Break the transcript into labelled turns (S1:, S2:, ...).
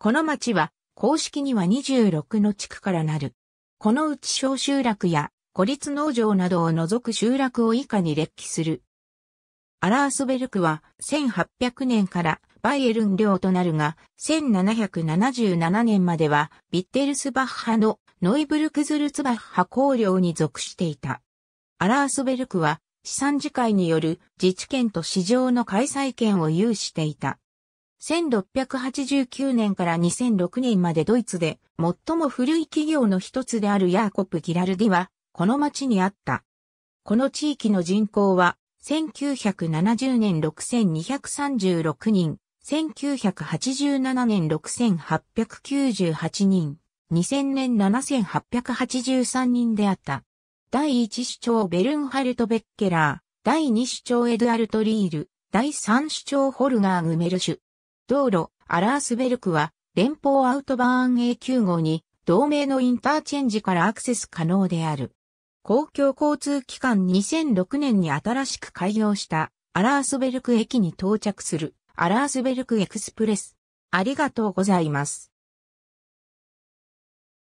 S1: この町は、公式には26の地区からなる。このうち小集落や孤立農場などを除く集落を以下に列記する。アラースベルクは1800年からバイエルン領となるが、1777年まではビッテルスバッハのノイブルクズルツバッハ公領に属していた。アラースベルクは資産次会による自治権と市場の開催権を有していた。1689年から2006年までドイツで最も古い企業の一つであるヤーコプ・ギラルディはこの町にあった。この地域の人口は1970年6236人、1987年6898人、2000年7883人であった。第1首長ベルンハルト・ベッケラー、第2首長エドアルト・リール、第3首長ホルガー・グメルシュ、道路、アラースベルクは、連邦アウトバーン A9 号に、同名のインターチェンジからアクセス可能である。公共交通機関2006年に新しく開業したアラースベルク駅に到着するアラースベルクエクスプレス。ありがとうございます。